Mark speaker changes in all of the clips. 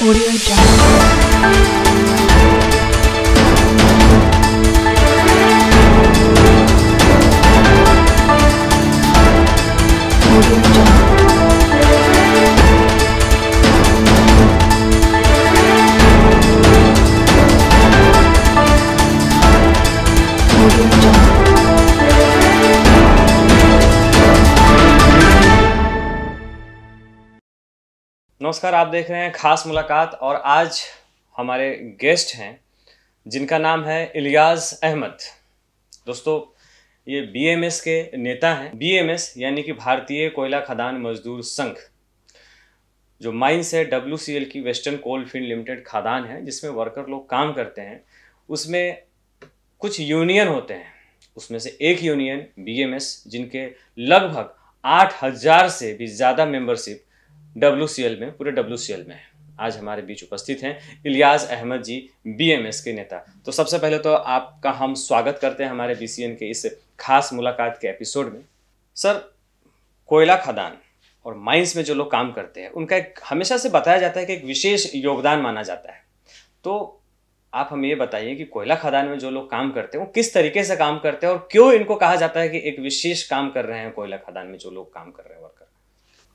Speaker 1: Audio Jungle. नमस्कार आप देख रहे हैं खास मुलाकात और आज हमारे गेस्ट हैं जिनका नाम है इलियाज अहमद दोस्तों ये बीएमएस के नेता हैं बीएमएस यानी कि भारतीय कोयला खदान मजदूर संघ जो माइंस है डब्ल्यूसीएल की वेस्टर्न कोल फील्ड लिमिटेड खदान है जिसमें वर्कर लोग काम करते हैं उसमें कुछ यूनियन होते हैं उसमें से एक यूनियन बीएमएस जिनके लगभग आठ हजार से भी ज़्यादा मेंबरशिप डब्ल्यू में पूरे डब्ल्यू में है आज हमारे बीच उपस्थित हैं इलियाज अहमद जी एस के नेता तो सबसे पहले तो आपका हम स्वागत करते हैं हमारे एन के इस खास मुलाकात के एपिसोड में सर कोयला खदान और माइंस में जो लोग काम करते हैं उनका एक हमेशा से बताया जाता है कि एक विशेष योगदान माना जाता है तो आप हमें ये बताइए कि कोयला खदान में जो लोग काम करते हैं वो किस तरीके से काम करते हैं और क्यों इनको कहा जाता है कि एक विशेष काम कर रहे हैं कोयला खदान में जो लोग काम कर रहे हैं वर्कर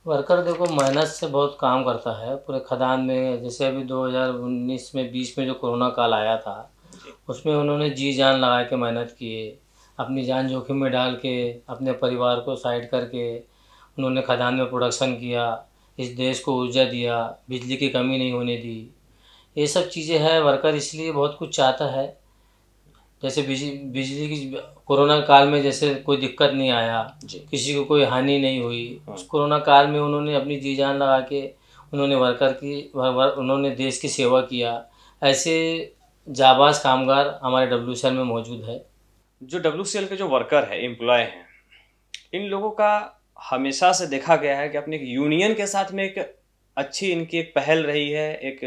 Speaker 2: वर्कर देखो मेहनत से बहुत काम करता है पूरे खदान में जैसे अभी 2019 में बीस में जो कोरोना काल आया था उसमें उन्होंने जी जान लगा के मेहनत किए अपनी जान जोखिम में डाल के अपने परिवार को साइड करके उन्होंने खदान में प्रोडक्शन किया इस देश को ऊर्जा दिया बिजली की कमी नहीं होने दी ये सब चीज़ें हैं वर्कर इसलिए बहुत कुछ चाहता है जैसे बिजली बिजली की कोरोना काल में जैसे कोई दिक्कत नहीं आया किसी को कोई हानि नहीं हुई हाँ। उस कोरोना काल में उन्होंने अपनी जी जान लगा के उन्होंने वर्कर की वर, उन्होंने देश की सेवा किया ऐसे जाबाज कामगार हमारे डब्ल्यू
Speaker 1: में मौजूद है जो डब्ल्यू के जो वर्कर है एम्प्लॉय हैं इन लोगों का हमेशा से देखा गया है कि अपने एक यूनियन के साथ में एक अच्छी इनकी एक पहल रही है एक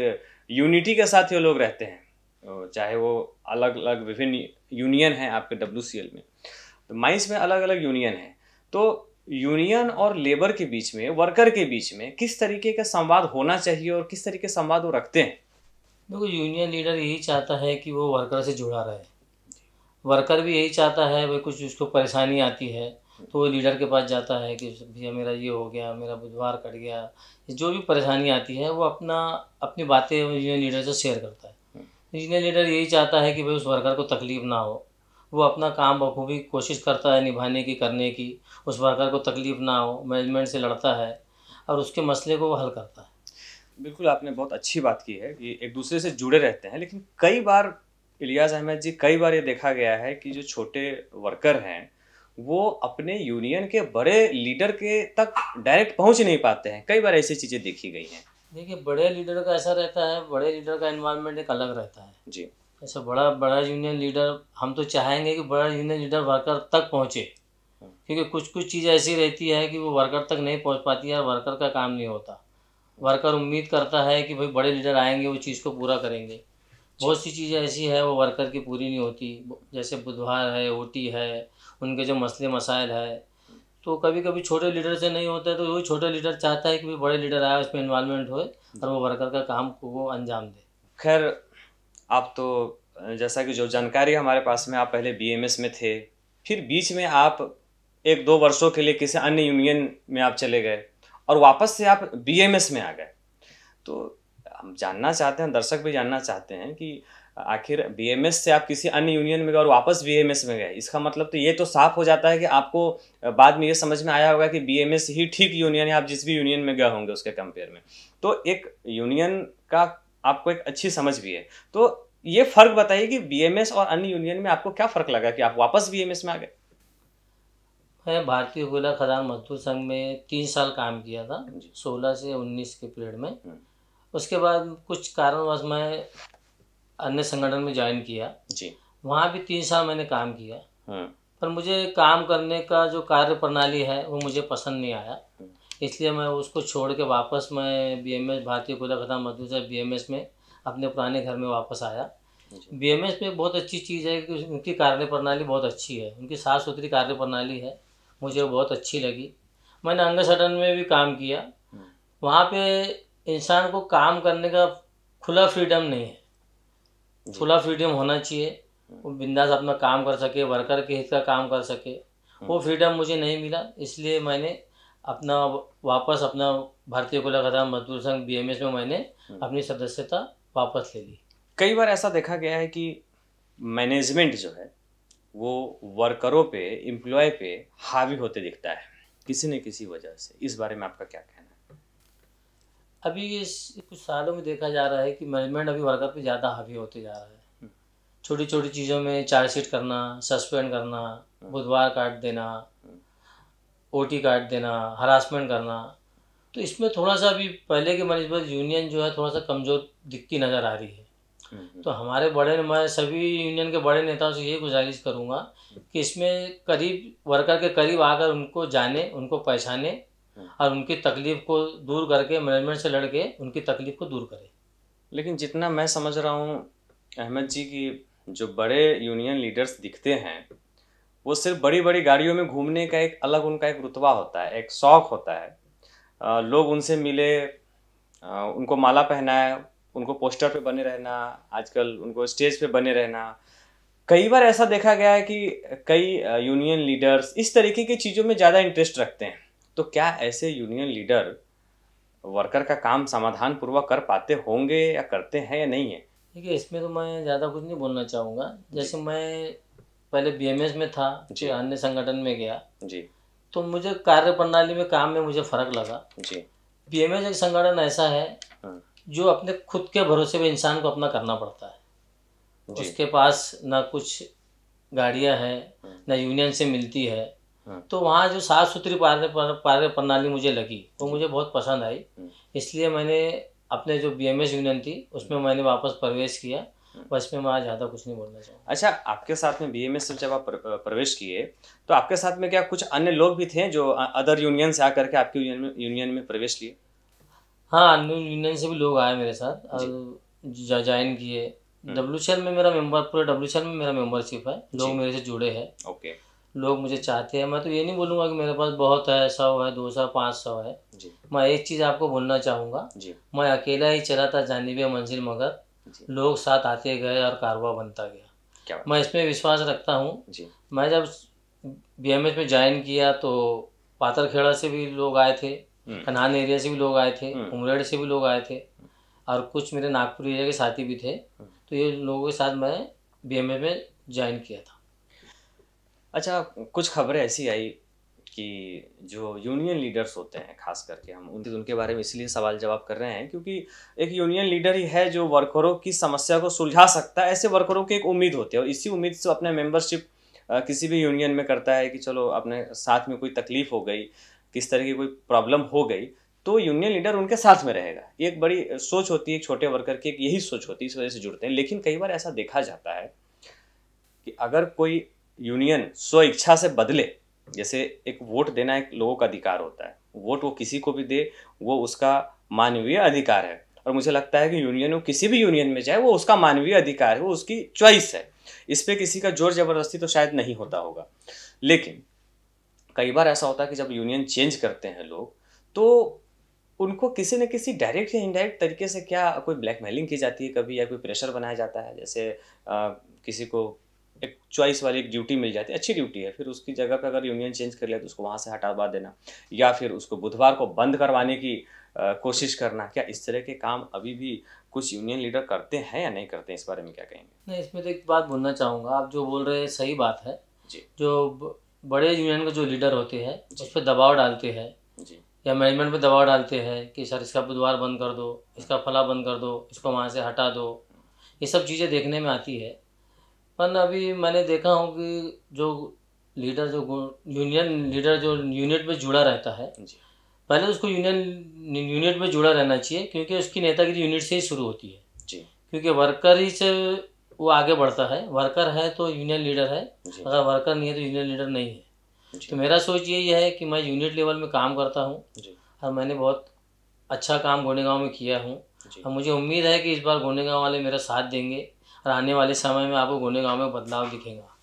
Speaker 1: यूनिटी के साथ ये लोग रहते हैं चाहे वो अलग अलग विभिन्न यूनियन हैं आपके डब्ल्यू में तो माइंस में अलग अलग यूनियन है तो यूनियन और लेबर के बीच में वर्कर के बीच में किस तरीके का संवाद होना चाहिए और किस तरीके संवाद वो रखते हैं
Speaker 2: देखो यूनियन लीडर यही चाहता है कि वो वर्कर से जुड़ा रहे वर्कर भी यही चाहता है भाई कुछ उसको परेशानी आती है तो वो लीडर के पास जाता है कि भैया मेरा ये हो गया मेरा बुधवार कट गया जो भी परेशानी आती है वो अपना अपनी बातें यूनियन लीडर से शेयर करता है रीजनल लीडर यही चाहता है कि भाई उस वर्कर को तकलीफ़ ना हो वो अपना काम बखूबी कोशिश करता है निभाने की करने की उस वर्कर को
Speaker 1: तकलीफ़ ना हो मैनेजमेंट से लड़ता
Speaker 2: है और उसके मसले को वो हल करता है
Speaker 1: बिल्कुल आपने बहुत अच्छी बात की है कि एक दूसरे से जुड़े रहते हैं लेकिन कई बार इलियास अहमद जी कई बार ये देखा गया है कि जो छोटे वर्कर हैं वो अपने यूनियन के बड़े लीडर के तक डायरेक्ट पहुंच नहीं पाते हैं कई बार ऐसी चीज़ें देखी गई हैं
Speaker 2: देखिए बड़े लीडर का ऐसा रहता है बड़े लीडर का इन्वायरमेंट एक अलग रहता है
Speaker 1: जी ऐसा बड़ा बड़ा यूनियन लीडर
Speaker 2: हम तो चाहेंगे कि बड़ा यूनियन लीडर वर्कर तक पहुँचे हाँ। क्योंकि कुछ कुछ चीज़ ऐसी रहती है कि वो वर्कर तक नहीं पहुँच पाती है वर्कर का काम नहीं होता वर्कर उम्मीद करता है कि भाई बड़े लीडर आएंगे वो चीज़ को पूरा करेंगे बहुत सी चीज़ें ऐसी है वो वर्कर की पूरी नहीं होती जैसे बुधवार है ओटी है उनके जो मसले मसाइल है तो कभी कभी छोटे लीडर से नहीं होता है तो वही छोटे लीडर चाहता है कि भी बड़े लीडर आए उसमें इन्वॉल्वमेंट होए और वो वर्कर का
Speaker 1: काम को वो अंजाम दे खैर आप तो जैसा कि जो जानकारी हमारे पास में आप पहले बी में थे फिर बीच में आप एक दो वर्षों के लिए किसी अन्य यूनियन में आप चले गए और वापस से आप बी में आ गए तो हम जानना चाहते हैं दर्शक भी जानना चाहते हैं कि आखिर बी से आप किसी अन्य यूनियन में गए और वापस बी में गए इसका मतलब तो ये तो साफ हो जाता है कि आपको बाद में ये समझ में आया होगा कि बी ही ठीक यूनियन है आप जिस भी यूनियन में गए होंगे उसके कंपेयर में तो एक यूनियन का आपको एक अच्छी समझ भी है तो ये फर्क बताइए कि बी और अन्य यूनियन में आपको क्या फ़र्क लगा कि आप वापस बी में आ गए मैं भारतीय कोयला खदान
Speaker 2: मजदूर संघ में तीन साल काम किया था हाँ सोलह से उन्नीस के पीरियड में हाँ। उसके बाद कुछ कारणवश मैं अन्य संगठन में ज्वाइन किया जी वहाँ भी तीन साल मैंने काम किया हम्म। पर मुझे काम करने का जो कार्य प्रणाली है वो मुझे पसंद नहीं आया हम्म। इसलिए मैं उसको छोड़ के वापस मैं बी एम एस भारतीय खुदा खदान मधुसा बी एम एस में अपने पुराने घर में वापस आया बी एम एस में बहुत अच्छी चीज़ है कि उनकी कार्य प्रणाली बहुत अच्छी है उनकी साफ सुथरी कार्य प्रणाली है मुझे बहुत अच्छी लगी मैंने अंग सदन में भी काम किया हम्म। वहाँ पे इंसान को काम करने का खुला फ्रीडम नहीं है खुला फ्रीडम होना चाहिए वो बिंदास अपना काम कर सके वर्कर के हित का काम कर सके वो फ्रीडम हम्म। मुझे नहीं मिला इसलिए मैंने अपना वापस अपना भारतीय कोला कदम मजदूर संघ बी में मैंने हम्म। अपनी सदस्यता वापस ले
Speaker 1: ली कई बार ऐसा देखा गया है कि मैनेजमेंट जो है वो वर्करों पे एम्प्लॉय पे हावी होते दिखता है किसी न किसी वजह से इस बारे में आपका क्या कहना
Speaker 2: अभी ये कुछ सालों में देखा जा रहा है कि मैनेजमेंट अभी वर्कर पे ज़्यादा हावी होते जा रहा है हम्म। छोटी छोटी चीज़ों में चार्जशीट करना सस्पेंड करना हम्म। बुधवार काट देना ओ हम्म। काट देना हरासमेंट करना तो इसमें थोड़ा सा अभी पहले के मैनेजमेंट यूनियन जो है थोड़ा सा कमज़ोर दिखती नज़र आ रही है तो हमारे बड़े मैं सभी यूनियन के बड़े नेताओं से ये गुजारिश करूँगा कि इसमें करीब वर्कर के करीब आकर उनको जाने उनको पहचाने हाँ। और उनकी तकलीफ को दूर करके मैनेजमेंट से लड़के उनकी तकलीफ को दूर करें
Speaker 1: लेकिन जितना मैं समझ रहा हूँ अहमद जी की जो बड़े यूनियन लीडर्स दिखते हैं वो सिर्फ बड़ी बड़ी गाड़ियों में घूमने का एक अलग उनका एक रुतबा होता है एक शौक़ होता है आ, लोग उनसे मिले आ, उनको माला पहनाए उनको पोस्टर पे बने रहना आजकल उनको स्टेज पे बने रहना कई बार ऐसा देखा गया है कि कई यूनियन लीडर्स इस तरीके की चीज़ों में ज़्यादा इंटरेस्ट रखते हैं तो क्या ऐसे यूनियन लीडर वर्कर का काम समाधान पूर्वक कर पाते होंगे या करते हैं या नहीं है
Speaker 2: देखिए इसमें तो मैं ज़्यादा कुछ नहीं बोलना चाहूँगा जैसे मैं पहले एस में था जी अन्य संगठन में गया जी तो मुझे कार्य प्रणाली में काम में मुझे फर्क लगा जी एस एक संगठन ऐसा है हाँ। जो अपने खुद के भरोसे पे इंसान को अपना करना पड़ता है उसके पास ना कुछ गाड़ियाँ है हाँ। ना यूनियन से मिलती है हाँ। तो वहाँ जो साफ सुथरी पार्य प्रणाली मुझे लगी वो मुझे बहुत पसंद आई हाँ। इसलिए मैंने अपने जो बी
Speaker 1: यूनियन थी उसमें मैंने
Speaker 2: वापस प्रवेश किया हाँ। बस में मैं ज़्यादा कुछ नहीं बोलना चाहूँगा
Speaker 1: अच्छा आपके साथ में बी में जब आप प्रवेश किए तो आपके साथ में क्या कुछ अन्य लोग भी थे जो अदर यूनियन से आकर के आपके यूनियन में यूनियन में प्रवेश लिए हाँ अन्य यूनियन से भी लोग आए मेरे
Speaker 2: साथ ज्वाइन किए डब्ल्यू में मेरा मेंबर पूरे डब्ल्यू में मेरा मेंबरशिप है लोग मेरे से जुड़े हैं ओके लोग मुझे चाहते हैं मैं तो ये नहीं बोलूँगा कि मेरे पास बहुत है सौ है दो सौ पाँच सौ है जी मैं एक चीज़ आपको बोलना चाहूंगा जी मैं अकेला ही चला था जानवी मंजिल मगर लोग साथ आते गए और कारवा बनता गया क्या मैं इसमें विश्वास रखता हूँ मैं जब बी में ज्वाइन किया तो पातरखेड़ा से भी लोग आए थे हम्म। कन्हान एरिया से भी लोग आए थे हम्म। उमरेड से भी लोग आए थे और कुछ मेरे नागपुर एरिया के साथी भी थे हम्म। तो ये लोगों के साथ मैं बी में ज्वाइन
Speaker 1: किया था अच्छा कुछ खबरें ऐसी आई कि जो यूनियन लीडर्स होते हैं खास करके हम उनके उनके बारे में इसलिए सवाल जवाब कर रहे हैं क्योंकि एक यूनियन लीडर ही है जो वर्करों की समस्या को सुलझा सकता है ऐसे वर्करों की एक उम्मीद होती है और इसी उम्मीद से अपने मेंबरशिप किसी भी यूनियन में करता है कि चलो अपने साथ में कोई तकलीफ हो गई किस तरह की कोई प्रॉब्लम हो गई तो यूनियन लीडर उनके साथ में रहेगा ये एक बड़ी सोच होती है एक छोटे वर्कर की एक यही सोच होती है इस वजह से जुड़ते हैं लेकिन कई बार ऐसा देखा जाता है कि अगर कोई यूनियन स्व इच्छा से बदले जैसे एक वोट देना एक लोगों का अधिकार होता है वोट वो किसी को भी दे वो उसका मानवीय अधिकार है और मुझे लगता है कि यूनियन वो किसी भी यूनियन में जाए वो उसका मानवीय अधिकार है वो उसकी चॉइस है इस पर किसी का जोर जबरदस्ती तो शायद नहीं होता होगा लेकिन कई बार ऐसा होता है कि जब यूनियन चेंज करते हैं लोग तो उनको किसी न किसी डायरेक्ट या इनडायरेक्ट तरीके से क्या कोई ब्लैकमेलिंग की जाती है कभी या कोई प्रेशर बनाया जाता है जैसे आ, किसी को एक चॉइस वाली एक ड्यूटी मिल जाती है अच्छी ड्यूटी है फिर उसकी जगह पर अगर यूनियन चेंज कर लिया तो उसको वहाँ से हटावा देना या फिर उसको बुधवार को बंद करवाने की आ, कोशिश करना क्या इस तरह के काम अभी भी कुछ यूनियन लीडर करते हैं या नहीं करते हैं इस बारे में क्या कहेंगे
Speaker 2: नहीं इसमें तो एक बात बोलना चाहूँगा आप जो बोल रहे हैं सही बात है जी जो बड़े यूनियन के जो लीडर होते हैं उस पर दबाव डालते हैं जी या मैनेजमेंट पे दबाव डालते हैं कि सर इसका बुधवार बंद कर दो इसका फला बंद कर दो इसको वहाँ से हटा दो ये सब चीज़ें देखने में आती है पर अभी मैंने देखा हूँ कि जो लीडर जो यूनियन लीडर जो यूनिट में जुड़ा रहता है पहले तो उसको यूनियन यूनिट में जुड़ा रहना चाहिए क्योंकि उसकी नेतागिरी यूनिट से ही शुरू होती है जी क्योंकि वर्कर ही से वो आगे बढ़ता है वर्कर है तो यूनियन लीडर है अगर वर्कर नहीं है तो यूनियन लीडर नहीं है तो मेरा सोच यही है कि मैं यूनिट लेवल में काम करता हूँ और मैंने बहुत अच्छा काम गोंडेगांव में किया हूँ और मुझे उम्मीद है कि इस बार गोंडेगांव वाले मेरा साथ देंगे और आने वाले समय में आपको गुनेगांव में बदलाव दिखेगा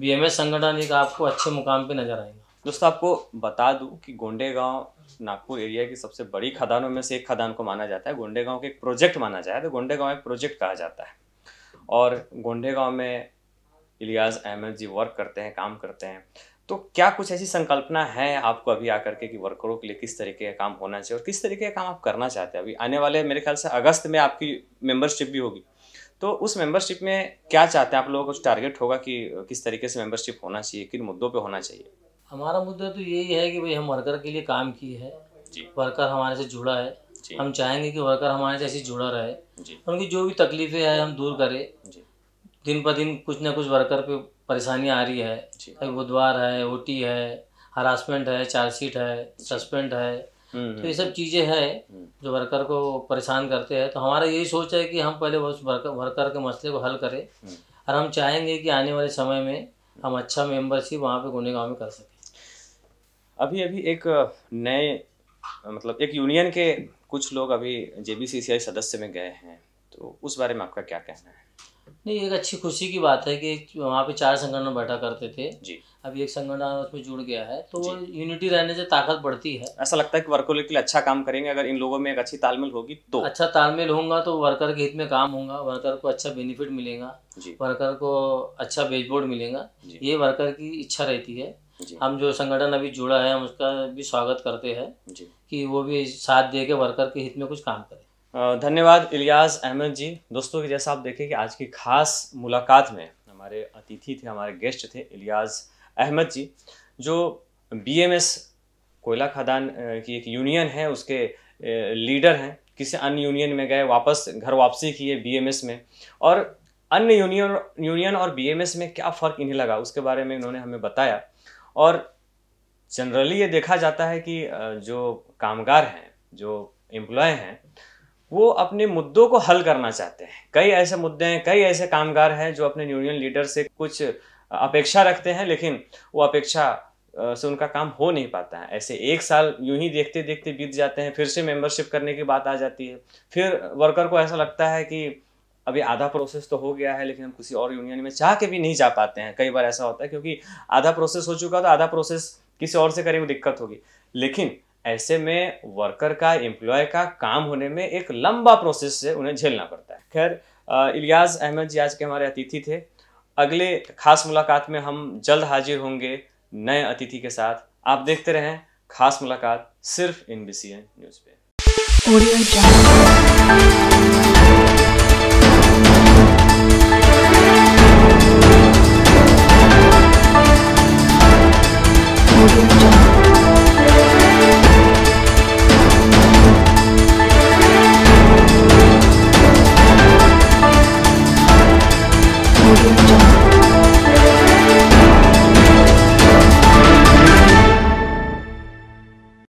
Speaker 1: बीएमएस संगठन एक आपको अच्छे मुकाम पे नजर आएगा दोस्तों आपको बता दूं कि गोंडेगांव नागपुर एरिया की सबसे बड़ी खदानों में से एक खदान को माना जाता है गोंडेगांव के एक प्रोजेक्ट माना जाए तो गोंडेगांव एक प्रोजेक्ट कहा जाता है और गोंडेगांव में इलियाज अहमद जी वर्क करते हैं काम करते हैं तो क्या कुछ ऐसी संकल्पना है आपको अभी आकर के कि वर्करों के लिए किस तरीके का काम होना चाहिए और किस तरीके का काम आप करना चाहते हैं अभी आने वाले मेरे ख्याल से अगस्त में आपकी मेंबरशिप भी होगी तो उस मेंबरशिप में क्या चाहते हैं आप लोगों का टारगेट होगा कि किस तरीके से मेंबरशिप होना चाहिए किन मुद्दों पे होना चाहिए
Speaker 2: हमारा मुद्दा तो यही है कि भाई हम वर्कर के लिए काम किए है वर्कर हमारे से जुड़ा है हम चाहेंगे कि वर्कर हमारे से ऐसे जुड़ा रहे उनकी जो भी तकलीफें हैं हम दूर करें दिन ब दिन कुछ ना कुछ वर्कर पे परेशानी आ रही है बुधवार है ओ है हरासमेंट है चार्जशीट है सस्पेंड है हम्म, तो ये हम्म। सब चीज़ें हैं हम्म। जो वर्कर को परेशान करते हैं तो हमारा यही सोच है कि हम पहले उस वर्कर के मसले को हल करें हम्म। और हम चाहेंगे कि आने वाले समय में हम अच्छा मेंबरशिप वहाँ पे गुनेगांव में कर
Speaker 1: सकें अभी अभी एक नए मतलब एक यूनियन के कुछ लोग अभी जे सदस्य में गए हैं तो उस बारे में आपका क्या कहना है
Speaker 2: नहीं एक अच्छी खुशी की बात है कि वहाँ पे चार संगठन बैठा करते थे जी अभी एक संगठन उसमें जुड़ गया है तो यूनिटी रहने से ताकत बढ़ती है ऐसा लगता है कि वर्कर के लिए अच्छा काम करेंगे अगर इन लोगों में एक अच्छी तालमेल होगी तो अच्छा तालमेल होगा तो वर्कर के हित में काम होगा वर्कर को अच्छा बेनिफिट मिलेगा वर्कर को अच्छा बेजबोर्ड मिलेगा ये वर्कर की इच्छा रहती है हम जो संगठन अभी जुड़ा है हम उसका भी स्वागत
Speaker 1: करते हैं कि वो भी साथ दे के वर्कर के हित में कुछ काम करे धन्यवाद इलियास अहमद जी दोस्तों की जैसा आप देखें कि आज की खास मुलाकात में हमारे अतिथि थे हमारे गेस्ट थे इलियास अहमद जी जो बीएमएस कोयला खदान की एक यूनियन है उसके लीडर हैं किसी अन्य यूनियन में गए वापस घर वापसी किए बीएमएस में और अन्य यूनियन यूनियन और बीएमएस में क्या फ़र्क इन्हें लगा उसके बारे में इन्होंने हमें बताया और जनरली ये देखा जाता है कि जो कामगार हैं जो एम्प्लॉय हैं वो अपने मुद्दों को हल करना चाहते हैं कई ऐसे मुद्दे हैं कई ऐसे कामगार हैं जो अपने यूनियन लीडर से कुछ अपेक्षा रखते हैं लेकिन वो अपेक्षा से उनका काम हो नहीं पाता है ऐसे एक साल यूं ही देखते देखते बीत जाते हैं फिर से मेंबरशिप करने की बात आ जाती है फिर वर्कर को ऐसा लगता है कि अभी आधा प्रोसेस तो हो गया है लेकिन हम किसी और यूनियन में चाह के भी नहीं जा पाते हैं कई बार ऐसा होता है क्योंकि आधा प्रोसेस हो चुका तो आधा प्रोसेस किसी और से करेंगे दिक्कत होगी लेकिन ऐसे में वर्कर का एम्प्लॉय का काम होने में एक लंबा प्रोसेस से उन्हें झेलना पड़ता है खैर इलियाज अहमद जी आज के हमारे अतिथि थे अगले खास मुलाकात में हम जल्द हाजिर होंगे नए अतिथि के साथ आप देखते रहें खास मुलाकात सिर्फ इन बी सी एन न्यूज़ पे